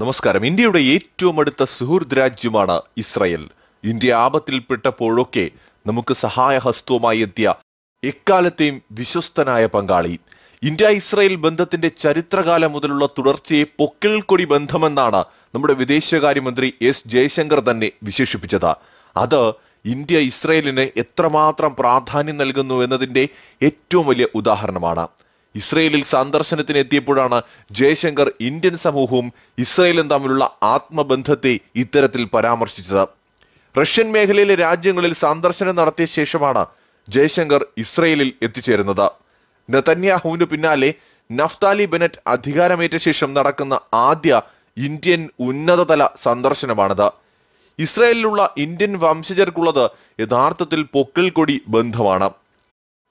നമസ്കാരം ഇന്ത്യയുടെ ഏറ്റവും അടുത്ത സുഹൃദ് രാജ്യമാണ് ഇസ്രയേൽ ഇന്ത്യ ആപത്തിൽപ്പെട്ടപ്പോഴൊക്കെ നമുക്ക് സഹായഹസ്തവുമായി എത്തിയ എക്കാലത്തെയും വിശ്വസ്തനായ പങ്കാളി ഇന്ത്യ ഇസ്രയേൽ ബന്ധത്തിന്റെ ചരിത്രകാലം മുതലുള്ള തുടർച്ചയെ പൊക്കിൾക്കൊടി ബന്ധമെന്നാണ് നമ്മുടെ വിദേശകാര്യമന്ത്രി എസ് ജയശങ്കർ തന്നെ വിശേഷിപ്പിച്ചത് അത് ഇന്ത്യ ഇസ്രയേലിന് എത്രമാത്രം പ്രാധാന്യം നൽകുന്നു എന്നതിന്റെ ഏറ്റവും വലിയ ഉദാഹരണമാണ് ഇസ്രയേലിൽ സന്ദർശനത്തിന് എത്തിയപ്പോഴാണ് ജയശങ്കർ ഇന്ത്യൻ സമൂഹവും ഇസ്രയേലും തമ്മിലുള്ള ആത്മബന്ധത്തെ ഇത്തരത്തിൽ പരാമർശിച്ചത് റഷ്യൻ മേഖലയിലെ രാജ്യങ്ങളിൽ സന്ദർശനം നടത്തിയ ശേഷമാണ് ജയശങ്കർ ഇസ്രയേലിൽ എത്തിച്ചേരുന്നത് നെതന്യാഹുവിന് പിന്നാലെ നഫ്താലി ബെനറ്റ് അധികാരമേറ്റ ശേഷം നടക്കുന്ന ആദ്യ ഇന്ത്യൻ ഉന്നതതല സന്ദർശനമാണിത് ഇസ്രയേലിലുള്ള ഇന്ത്യൻ വംശജർക്കുള്ളത് യഥാർത്ഥത്തിൽ പൊക്കിൾക്കൊടി ബന്ധമാണ്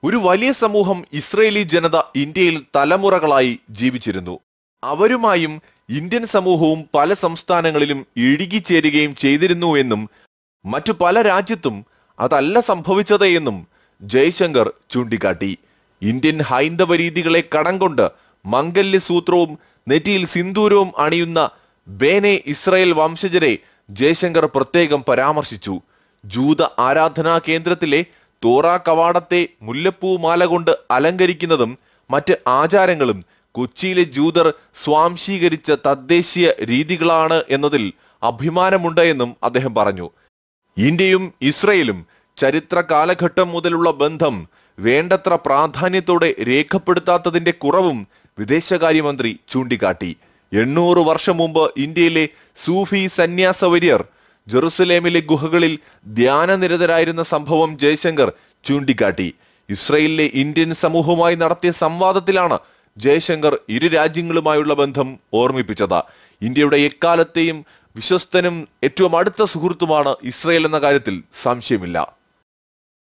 ഒരു വലിയ സമൂഹം ഇസ്രയേലി ജനത ഇന്ത്യയിൽ തലമുറകളായി ജീവിച്ചിരുന്നു അവരുമായും ഇന്ത്യൻ സമൂഹവും പല സംസ്ഥാനങ്ങളിലും ഇഴുകിച്ചേരുകയും ചെയ്തിരുന്നു എന്നും മറ്റു പല രാജ്യത്തും അതല്ല സംഭവിച്ചത് എന്നും ജയശങ്കർ ചൂണ്ടിക്കാട്ടി ഇന്ത്യൻ ഹൈന്ദവ രീതികളെ കടം കൊണ്ട് മംഗല്യ സൂത്രവും നെറ്റിയിൽ സിന്ദൂരവും അണിയുന്ന ബേനെ ഇസ്രയേൽ വംശജരെ ജയശങ്കർ പ്രത്യേകം പരാമർശിച്ചു ജൂത ആരാധനാ കേന്ദ്രത്തിലെ തോറ കവാടത്തെ മുല്ലപ്പൂ മാല കൊണ്ട് അലങ്കരിക്കുന്നതും മറ്റ് ആചാരങ്ങളും കൊച്ചിയിലെ ജൂതർ സ്വാംശീകരിച്ച തദ്ദേശീയ രീതികളാണ് എന്നതിൽ അഭിമാനമുണ്ട് എന്നും അദ്ദേഹം പറഞ്ഞു ഇന്ത്യയും ഇസ്രയേലും ചരിത്ര കാലഘട്ടം മുതലുള്ള ബന്ധം വേണ്ടത്ര പ്രാധാന്യത്തോടെ രേഖപ്പെടുത്താത്തതിന്റെ കുറവും വിദേശകാര്യമന്ത്രി ചൂണ്ടിക്കാട്ടി എണ്ണൂറ് വർഷം മുമ്പ് ഇന്ത്യയിലെ സൂഫി സന്യാസവര്യർ ജെറുസലേമിലെ ഗുഹകളിൽ ധ്യാനനിരതരായിരുന്ന സംഭവം ജയശങ്കർ ചൂണ്ടിക്കാട്ടി ഇസ്രയേലിലെ ഇന്ത്യൻ സമൂഹവുമായി നടത്തിയ സംവാദത്തിലാണ് ജയശങ്കർ ഇരു രാജ്യങ്ങളുമായുള്ള ബന്ധം ഓർമ്മിപ്പിച്ചത് ഇന്ത്യയുടെ എക്കാലത്തെയും വിശ്വസ്തനും ഏറ്റവും അടുത്ത സുഹൃത്തുമാണ് ഇസ്രയേൽ എന്ന കാര്യത്തിൽ സംശയമില്ല